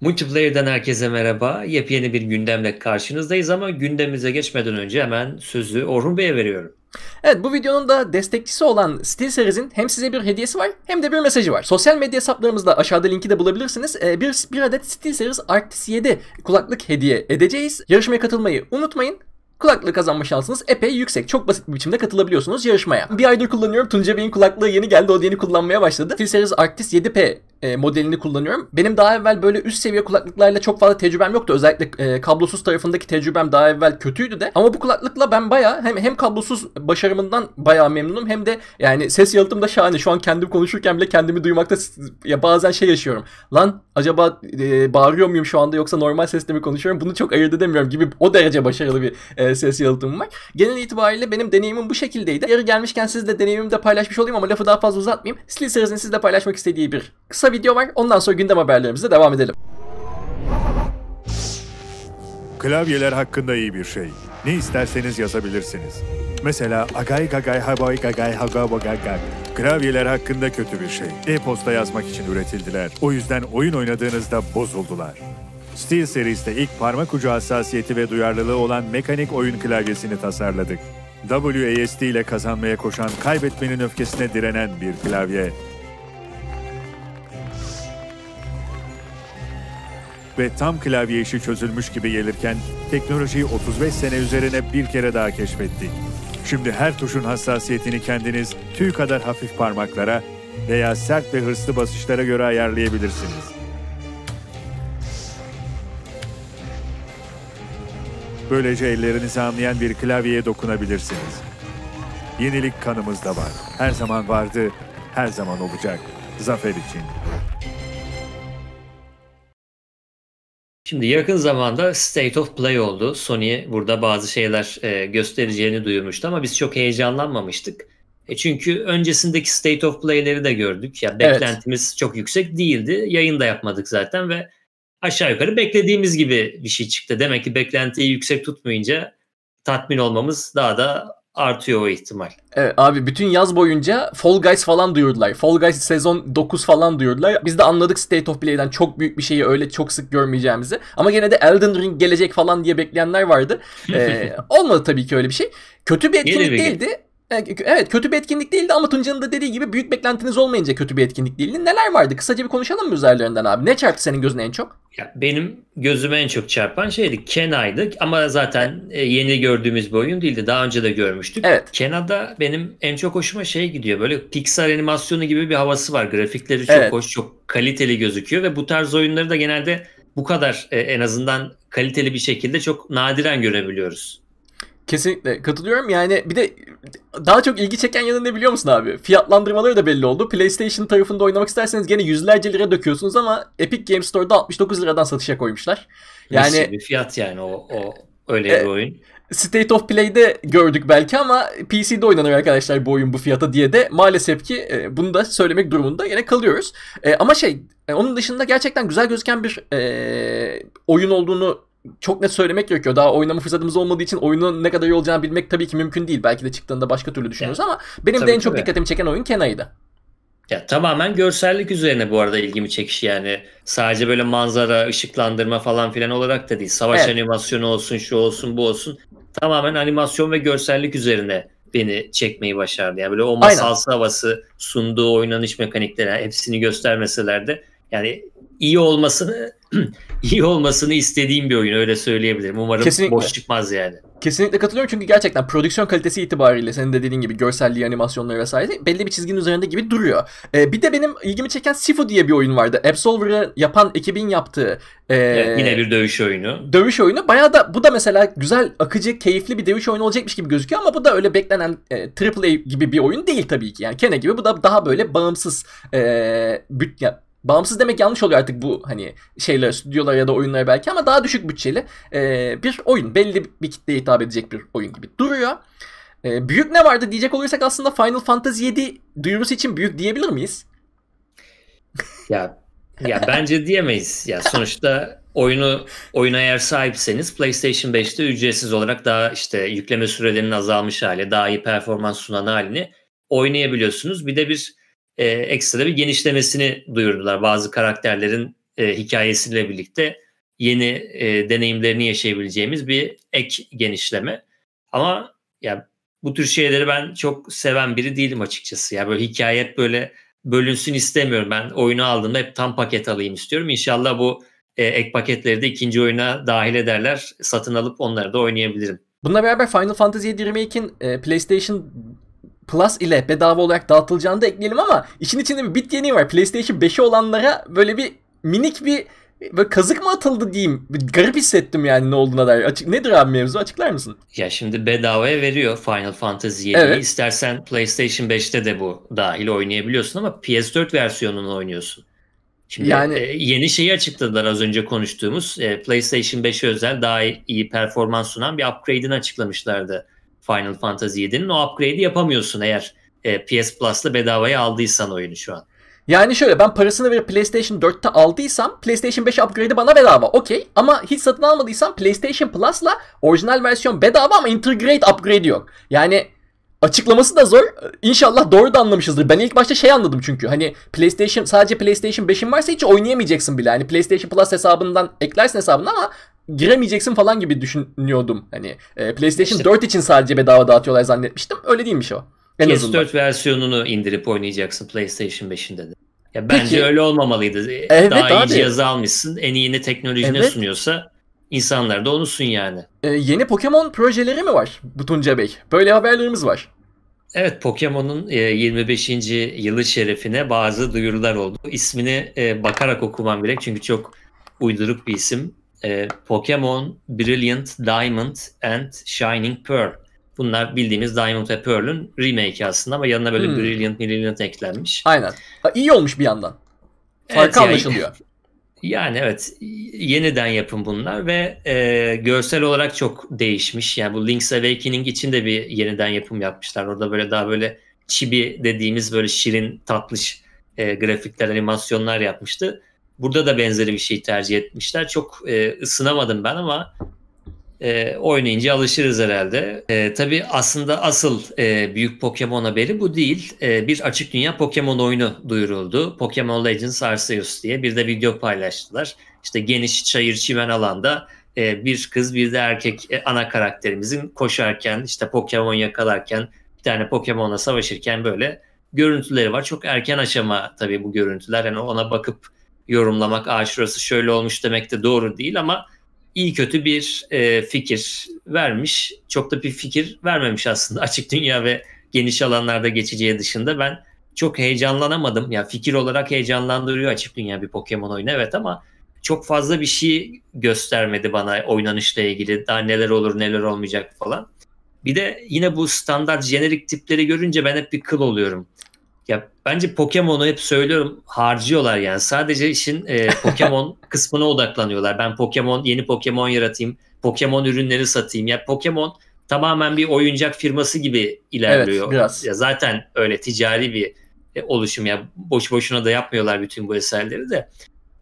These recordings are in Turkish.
Multiplayer'den herkese merhaba. Yepyeni bir gündemle karşınızdayız ama gündemimize geçmeden önce hemen sözü Orhun Bey'e veriyorum. Evet bu videonun da destekçisi olan SteelSeries'in hem size bir hediyesi var hem de bir mesajı var. Sosyal medya hesaplarımızda aşağıda linki de bulabilirsiniz. Ee, bir, bir adet SteelSeries Arctis 7 kulaklık hediye edeceğiz. Yarışmaya katılmayı unutmayın. Kulaklığı kazanma şansınız epey yüksek. Çok basit bir biçimde katılabiliyorsunuz yarışmaya. Bir aydır kullanıyorum. Tunca Bey'in kulaklığı yeni geldi. O yeni kullanmaya başladı. SteelSeries Arctis 7P e, modelini kullanıyorum. Benim daha evvel böyle üst seviye kulaklıklarla çok fazla tecrübem yoktu. Özellikle e, kablosuz tarafındaki tecrübem daha evvel kötüydü de. Ama bu kulaklıkla ben bayağı hem hem kablosuz başarımından bayağı memnunum hem de yani ses yalıtım da şahane. Şu an kendim konuşurken bile kendimi duymakta ya bazen şey yaşıyorum. Lan acaba e, bağırıyor muyum şu anda yoksa normal sesle mi konuşuyorum? Bunu çok ayırt edemiyorum gibi o derece başarılı bir e, ses yalıtımım var. Genel itibariyle benim deneyimim bu şekildeydi. Yarı gelmişken sizle deneyimimi de paylaşmış olayım ama lafı daha fazla uzatmayayım. Slicers'in sizle paylaşmak istediği bir kısa video var. Ondan sonra gündem haberlerimize devam edelim. Klavyeler hakkında iyi bir şey. Ne isterseniz yazabilirsiniz. Mesela agay gagay habay gagay hagabagagag. Klavyeler hakkında kötü bir şey. E-posta yazmak için üretildiler. O yüzden oyun oynadığınızda bozuldular. Steel seriste ilk parmak ucu hassasiyeti ve duyarlılığı olan mekanik oyun klavyesini tasarladık. WASD ile kazanmaya koşan, kaybetmenin öfkesine direnen bir klavye. ve tam klavye işi çözülmüş gibi gelirken teknolojiyi 35 sene üzerine bir kere daha keşfettik. Şimdi her tuşun hassasiyetini kendiniz tüy kadar hafif parmaklara veya sert ve hırslı basışlara göre ayarlayabilirsiniz. Böylece ellerinizi anlayan bir klavyeye dokunabilirsiniz. Yenilik kanımızda var. Her zaman vardı, her zaman olacak. Zafer için. Şimdi yakın zamanda State of Play oldu. Sony burada bazı şeyler e, göstereceğini duyurmuştu ama biz çok heyecanlanmamıştık. E çünkü öncesindeki State of Play'leri de gördük. Ya beklentimiz evet. çok yüksek değildi. Yayın da yapmadık zaten ve aşağı yukarı beklediğimiz gibi bir şey çıktı. Demek ki beklentiyi yüksek tutmayınca tatmin olmamız daha da artıyor o ihtimal. Evet abi bütün yaz boyunca Fall Guys falan duyurdular. Fall Guys sezon 9 falan duyurdular. Biz de anladık State of Play'den çok büyük bir şeyi öyle çok sık görmeyeceğimizi. Ama gene de Elden Ring gelecek falan diye bekleyenler vardı. ee, olmadı tabii ki öyle bir şey. Kötü bir etkinlik değildi. E, evet kötü bir etkinlik değildi ama Tunca'nın da dediği gibi büyük beklentiniz olmayınca kötü bir etkinlik değildi. Neler vardı? Kısaca bir konuşalım mı üzerlerinden abi? Ne çarptı senin gözüne en çok? Ya benim gözüme en çok çarpan şeydi Kena'ydı ama zaten e, yeni gördüğümüz bir oyun değildi. Daha önce de görmüştük. Evet. Kena'da benim en çok hoşuma şey gidiyor. Böyle Pixar animasyonu gibi bir havası var. Grafikleri çok evet. hoş, çok kaliteli gözüküyor ve bu tarz oyunları da genelde bu kadar e, en azından kaliteli bir şekilde çok nadiren görebiliyoruz. Kesinlikle katılıyorum. Yani bir de daha çok ilgi çeken yanı ne biliyor musun abi? Fiyatlandırmaları da belli oldu. PlayStation tarafında oynamak isterseniz gene yüzlerce lira döküyorsunuz ama Epic Games Store'da 69 liradan satışa koymuşlar. Yani bir fiyat yani o, o öyle bir e, oyun. State of Play'de gördük belki ama PC'de oynanıyor arkadaşlar bu oyun bu fiyata diye de maalesef ki e, bunu da söylemek durumunda yine kalıyoruz. E, ama şey onun dışında gerçekten güzel gözüken bir oyun olduğunu çok net söylemek gerekiyor. Daha oynama fırsatımız olmadığı için oyunun ne kadar iyi olacağını bilmek tabii ki mümkün değil. Belki de çıktığında başka türlü düşünüyoruz yani, ama benim de en çok de. dikkatimi çeken oyun Kena'ydı. Ya tamamen görsellik üzerine bu arada ilgimi çekişi yani. Sadece böyle manzara, ışıklandırma falan filan olarak da değil. Savaş evet. animasyonu olsun, şu olsun, bu olsun. Tamamen animasyon ve görsellik üzerine beni çekmeyi başardı. Yani böyle o masalsı havası sunduğu oynanış mekanikleri yani hepsini göstermeseler de yani iyi olmasını iyi olmasını istediğim bir oyun öyle söyleyebilirim. Umarım Kesinlikle. boş çıkmaz yani. Kesinlikle katılıyorum çünkü gerçekten prodüksiyon kalitesi itibariyle senin de dediğin gibi görselliği, animasyonları vesaire belli bir çizginin üzerinde gibi duruyor. Ee, bir de benim ilgimi çeken Sifu diye bir oyun vardı. Absolver'ı yapan ekibin yaptığı. E, evet, yine bir dövüş oyunu. Dövüş oyunu. Bayağı da bu da mesela güzel, akıcı, keyifli bir dövüş oyunu olacakmış gibi gözüküyor ama bu da öyle beklenen e, AAA gibi bir oyun değil tabii ki. Yani Kene gibi bu da daha böyle bağımsız e, büt, ya, bağımsız demek yanlış oluyor artık bu hani şeyler stüdyolar ya da oyunlar belki ama daha düşük bütçeli e, bir oyun. Belli bir kitleye hitap edecek bir oyun gibi duruyor. E, büyük ne vardı diyecek olursak aslında Final Fantasy 7 duyurusu için büyük diyebilir miyiz? Ya ya bence diyemeyiz. Ya sonuçta oyunu oyuna eğer sahipseniz PlayStation 5'te ücretsiz olarak daha işte yükleme sürelerinin azalmış hali, daha iyi performans sunan halini oynayabiliyorsunuz. Bir de bir e, ekstra bir genişlemesini duyurdular. Bazı karakterlerin e, hikayesiyle birlikte yeni e, deneyimlerini yaşayabileceğimiz bir ek genişleme. Ama ya bu tür şeyleri ben çok seven biri değilim açıkçası. Ya böyle hikaye böyle bölünsün istemiyorum. Ben oyunu aldığımda hep tam paket alayım istiyorum. İnşallah bu e, ek paketleri de ikinci oyuna dahil ederler. Satın alıp onları da oynayabilirim. Bununla beraber Final Fantasy 7 Remake'in e, PlayStation Plus ile bedava olarak dağıtılacağını da ekleyelim ama işin içinde bir bit yeni var. PlayStation 5'i olanlara böyle bir minik bir böyle kazık mı atıldı diyeyim. Bir garip hissettim yani ne olduğuna dair. Açık, nedir abi mevzu açıklar mısın? Ya şimdi bedavaya veriyor Final Fantasy 7'yi. Evet. İstersen PlayStation 5'te de bu dahil oynayabiliyorsun ama PS4 versiyonunu oynuyorsun. Şimdi yani e, yeni şeyi açıkladılar az önce konuştuğumuz e, PlayStation 5'e özel daha iyi performans sunan bir upgrade'ini açıklamışlardı. Final Fantasy 7'nin o upgrade'i yapamıyorsun eğer e, PS Plus'la bedavaya aldıysan oyunu şu an. Yani şöyle ben parasını verip PlayStation 4'te aldıysam PlayStation 5 upgrade'i bana bedava okey. Ama hiç satın almadıysam PlayStation Plus'la orijinal versiyon bedava ama integrate upgrade yok. Yani açıklaması da zor. İnşallah doğru da anlamışızdır. Ben ilk başta şey anladım çünkü hani PlayStation sadece PlayStation 5'in varsa hiç oynayamayacaksın bile. Hani PlayStation Plus hesabından eklersin hesabına ama giremeyeceksin falan gibi düşünüyordum. Hani e, PlayStation işte. 4 için sadece bedava dağıtıyorlar zannetmiştim. Öyle değilmiş o. En PS4 azından. versiyonunu indirip oynayacaksın PlayStation 5'inde de. Ya bence Peki. öyle olmamalıydı. E, evet, Daha iyi abi. cihazı almışsın. En iyini teknolojine evet. sunuyorsa insanlar da onu sun yani. Ee, yeni Pokemon projeleri mi var Butunca Bey? Böyle haberlerimiz var. Evet Pokemon'un 25. E, yılı şerefine bazı duyurular oldu. İsmini e, bakarak okumam gerek çünkü çok uyduruk bir isim e, Pokemon Brilliant Diamond and Shining Pearl. Bunlar bildiğimiz Diamond ve Pearl'ün remake aslında ama yanına böyle hmm. Brilliant Brilliant eklenmiş. Aynen. Ha, iyi olmuş bir yandan. Farkı evet, anlaşılıyor. Yani, yani evet yeniden yapım bunlar ve e, görsel olarak çok değişmiş. Yani bu Link's Awakening için de bir yeniden yapım yapmışlar. Orada böyle daha böyle chibi dediğimiz böyle şirin tatlış e, grafikler, animasyonlar yapmıştı. Burada da benzeri bir şey tercih etmişler. Çok e, ısınamadım ben ama e, oynayınca alışırız herhalde. E, tabii aslında asıl e, büyük Pokemon haberi bu değil. E, bir açık dünya Pokemon oyunu duyuruldu. Pokemon Legends Arceus diye bir de video paylaştılar. İşte geniş çayır çimen alanda e, bir kız bir de erkek e, ana karakterimizin koşarken işte Pokemon yakalarken bir tane Pokemon'la savaşırken böyle görüntüleri var. Çok erken aşama tabii bu görüntüler. Yani ona bakıp yorumlamak, aa şurası şöyle olmuş demek de doğru değil ama iyi kötü bir e, fikir vermiş. Çok da bir fikir vermemiş aslında açık dünya ve geniş alanlarda geçeceği dışında ben çok heyecanlanamadım. Ya yani fikir olarak heyecanlandırıyor açık dünya bir Pokemon oyunu evet ama çok fazla bir şey göstermedi bana oynanışla ilgili. Daha neler olur neler olmayacak falan. Bir de yine bu standart jenerik tipleri görünce ben hep bir kıl oluyorum. Ya bence Pokemon'u hep söylüyorum harcıyorlar yani. Sadece işin e, Pokemon kısmına odaklanıyorlar. Ben Pokemon, yeni Pokemon yaratayım. Pokemon ürünleri satayım. Ya Pokemon tamamen bir oyuncak firması gibi ilerliyor. Evet, biraz. Ya zaten öyle ticari bir e, oluşum ya. Boş boşuna da yapmıyorlar bütün bu eserleri de.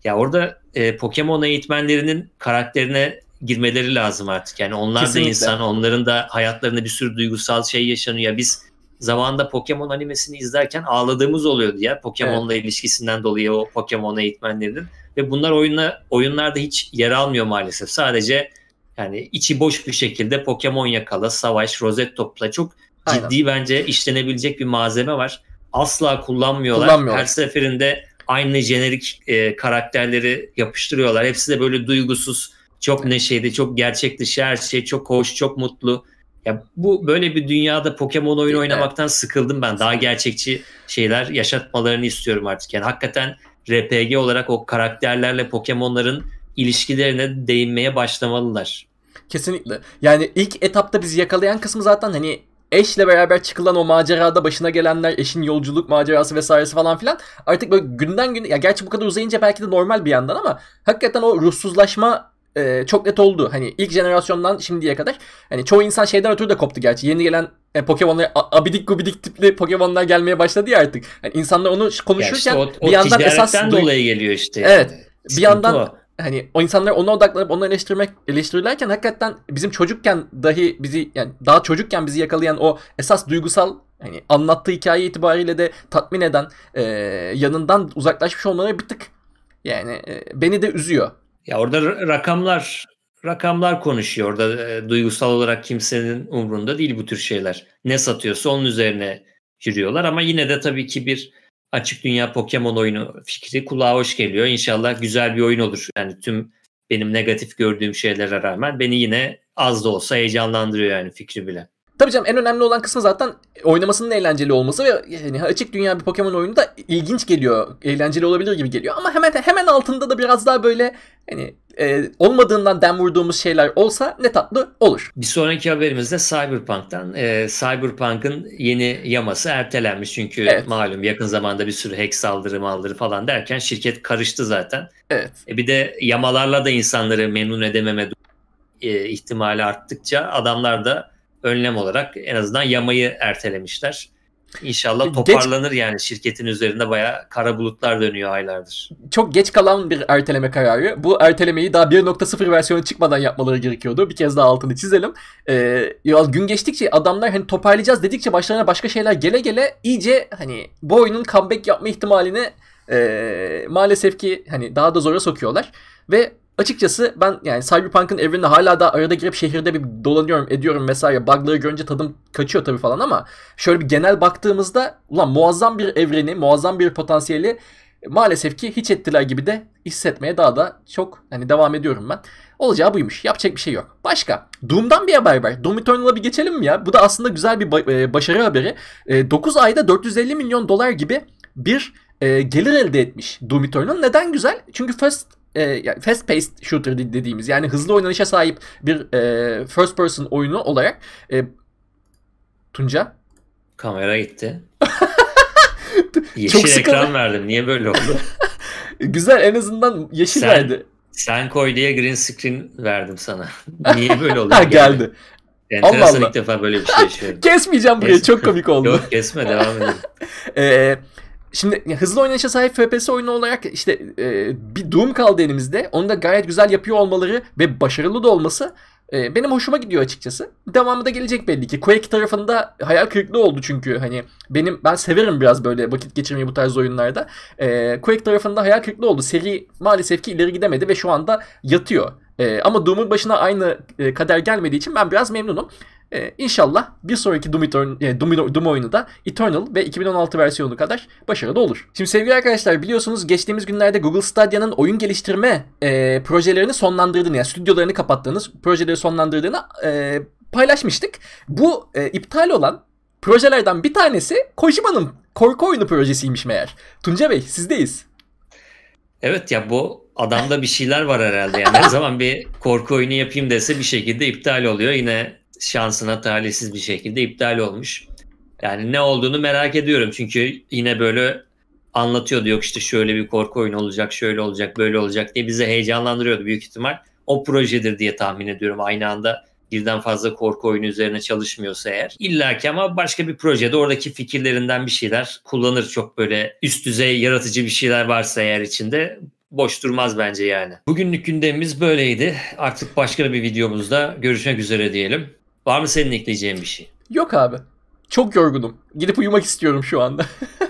Ya orada e, Pokemon eğitmenlerinin karakterine girmeleri lazım artık. Yani onlar Kesinlikle. da insan, onların da hayatlarında bir sürü duygusal şey yaşanıyor. Biz zamanında Pokemon animesini izlerken ağladığımız oluyordu ya Pokemon'la evet. ilişkisinden dolayı o Pokemon eğitmenlerinin ve bunlar oyunla oyunlarda hiç yer almıyor maalesef. Sadece yani içi boş bir şekilde Pokemon yakala, savaş, rozet topla çok Aynen. ciddi bence işlenebilecek bir malzeme var. Asla kullanmıyorlar. kullanmıyorlar. Her seferinde aynı jenerik e, karakterleri yapıştırıyorlar. Hepsi de böyle duygusuz, çok neşeli, çok gerçek dışı her şey, çok hoş, çok mutlu. Ya bu böyle bir dünyada Pokemon oyunu oynamaktan sıkıldım ben. Daha gerçekçi şeyler yaşatmalarını istiyorum artık. Yani hakikaten RPG olarak o karakterlerle Pokemon'ların ilişkilerine değinmeye başlamalılar. Kesinlikle. Yani ilk etapta bizi yakalayan kısmı zaten hani eşle beraber çıkılan o macerada başına gelenler, eşin yolculuk macerası vesairesi falan filan artık böyle günden güne ya gerçi bu kadar uzayınca belki de normal bir yandan ama hakikaten o ruhsuzlaşma e, çok net oldu. Hani ilk jenerasyondan şimdiye kadar. Hani çoğu insan şeyden ötürü de koptu gerçi. Yeni gelen e, Pokemon'lar abidik gubidik tipli Pokemon'lar gelmeye başladı ya artık. Yani insanlar onu konuşurken ya işte o, o bir yandan esas dolayı geliyor işte. Yani. Evet. Bir yandan o hani o insanlar ona odaklanıp onu eleştirmek eleştirirlerken hakikaten bizim çocukken dahi bizi yani daha çocukken bizi yakalayan o esas duygusal hani anlattığı hikaye itibariyle de tatmin eden e, yanından uzaklaşmış olmaları bir tık yani e, beni de üzüyor. Ya orada rakamlar rakamlar konuşuyor. Orada e, duygusal olarak kimsenin umrunda değil bu tür şeyler. Ne satıyorsa onun üzerine yürüyorlar ama yine de tabii ki bir açık dünya Pokemon oyunu fikri kulağa hoş geliyor. İnşallah güzel bir oyun olur. Yani tüm benim negatif gördüğüm şeylere rağmen beni yine az da olsa heyecanlandırıyor yani fikri bile. Tabii canım en önemli olan kısmı zaten oynamasının eğlenceli olması ve yani açık dünya bir Pokemon oyunu da ilginç geliyor. Eğlenceli olabilir gibi geliyor ama hemen hemen altında da biraz daha böyle hani e, olmadığından dem vurduğumuz şeyler olsa ne tatlı olur. Bir sonraki haberimiz de Cyberpunk'tan. Ee, Cyberpunk'ın yeni yaması ertelenmiş çünkü evet. malum yakın zamanda bir sürü hack saldırı maldırı falan derken şirket karıştı zaten. Evet. E, bir de yamalarla da insanları memnun edememe e, ihtimali arttıkça adamlar da önlem olarak en azından yamayı ertelemişler. İnşallah toparlanır geç, yani şirketin üzerinde bayağı kara bulutlar dönüyor aylardır. Çok geç kalan bir erteleme kararı. Bu ertelemeyi daha 1.0 versiyonu çıkmadan yapmaları gerekiyordu. Bir kez daha altını çizelim. Ee, gün geçtikçe adamlar hani toparlayacağız dedikçe başlarına başka şeyler gele gele iyice hani bu oyunun comeback yapma ihtimalini e, maalesef ki hani daha da zora sokuyorlar. Ve Açıkçası ben yani Cyberpunk'ın evreninde hala da arada girip şehirde bir dolanıyorum, ediyorum vesaire. Bug'ları görünce tadım kaçıyor tabii falan ama şöyle bir genel baktığımızda ulan muazzam bir evreni, muazzam bir potansiyeli maalesef ki hiç ettiler gibi de hissetmeye daha da çok hani devam ediyorum ben. Olacağı buymuş. Yapacak bir şey yok. Başka. Doom'dan bir haber var. Doom Eternal'a bir geçelim mi ya? Bu da aslında güzel bir e, başarı haberi. 9 e, ayda 450 milyon dolar gibi bir e, gelir elde etmiş Doom Eternal. Neden güzel? Çünkü First e, fast paced shooter dediğimiz yani hızlı oynanışa sahip bir e, first person oyunu olarak e, Tunca kamera gitti. yeşil Çok ekran verdim. Niye böyle oldu? Güzel en azından yeşil sen, verdi. Sen koy diye green screen verdim sana. Niye böyle oldu? ha geldi. Yani? Enteresan Allah Allah. ilk defa böyle bir şey yaşıyorum. Kesmeyeceğim burayı. Kes. Çok komik oldu. Yok kesme devam edelim. Eee Şimdi hızlı oynayışa sahip FPS oyunu olarak işte e, bir Doom kaldı elimizde. Onu da gayet güzel yapıyor olmaları ve başarılı da olması e, benim hoşuma gidiyor açıkçası. Devamı da gelecek belli ki. Quake tarafında hayal kırıklığı oldu çünkü hani benim ben severim biraz böyle vakit geçirmeyi bu tarz oyunlarda. E, Quake tarafında hayal kırıklığı oldu. Seri maalesef ki ileri gidemedi ve şu anda yatıyor. E, ama Doom'un başına aynı e, kader gelmediği için ben biraz memnunum. Ee, inşallah bir sonraki Doom, Etern- e, Doom, Doom oyunu da Eternal ve 2016 versiyonu kadar başarılı olur. Şimdi sevgili arkadaşlar biliyorsunuz geçtiğimiz günlerde Google Stadia'nın oyun geliştirme e, projelerini sonlandırdığını yani stüdyolarını kapattığınız projeleri sonlandırdığını e, paylaşmıştık. Bu e, iptal olan projelerden bir tanesi Kojima'nın korku oyunu projesiymiş meğer. Tunca Bey sizdeyiz. Evet ya bu adamda bir şeyler var herhalde. Yani ne zaman bir korku oyunu yapayım dese bir şekilde iptal oluyor. Yine şansına talihsiz bir şekilde iptal olmuş. Yani ne olduğunu merak ediyorum çünkü yine böyle anlatıyordu yok işte şöyle bir korku oyunu olacak, şöyle olacak, böyle olacak diye bizi heyecanlandırıyordu büyük ihtimal. O projedir diye tahmin ediyorum aynı anda birden fazla korku oyunu üzerine çalışmıyorsa eğer. İlla ki ama başka bir projede oradaki fikirlerinden bir şeyler kullanır. Çok böyle üst düzey yaratıcı bir şeyler varsa eğer içinde boş durmaz bence yani. Bugünlük gündemimiz böyleydi. Artık başka bir videomuzda görüşmek üzere diyelim. Var mı senin ekleyeceğin bir şey? Yok abi. Çok yorgunum. Gidip uyumak istiyorum şu anda.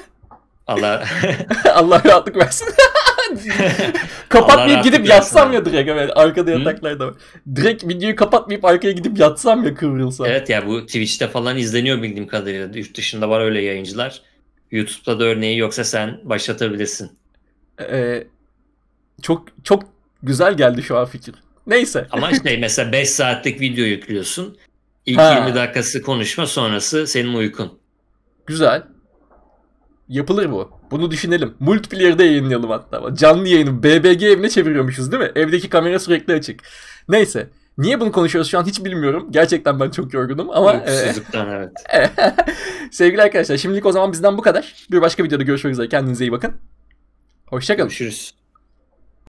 Allah Allah rahatlık versin. kapatmayıp gidip yatsam ya direkt evet arkada yataklar da var. Direkt videoyu kapatmayıp arkaya gidip yatsam ya kıvrılsam. Evet ya bu Twitch'te falan izleniyor bildiğim kadarıyla. Yurt dışında var öyle yayıncılar. YouTube'da da örneği yoksa sen başlatabilirsin. Ee, çok çok güzel geldi şu an fikir. Neyse. Ama şey mesela 5 saatlik video yüklüyorsun. İlk ha. 20 dakikası konuşma sonrası senin uykun. Güzel. Yapılır bu. Bunu düşünelim. Multiplayer'da yayınlayalım hatta. Canlı yayını BBG evine çeviriyormuşuz değil mi? Evdeki kamera sürekli açık. Neyse. Niye bunu konuşuyoruz şu an hiç bilmiyorum. Gerçekten ben çok yorgunum ama... Mutsuzluktan e... evet. Sevgili arkadaşlar şimdilik o zaman bizden bu kadar. Bir başka videoda görüşmek üzere. Kendinize iyi bakın. Hoşçakalın. Görüşürüz.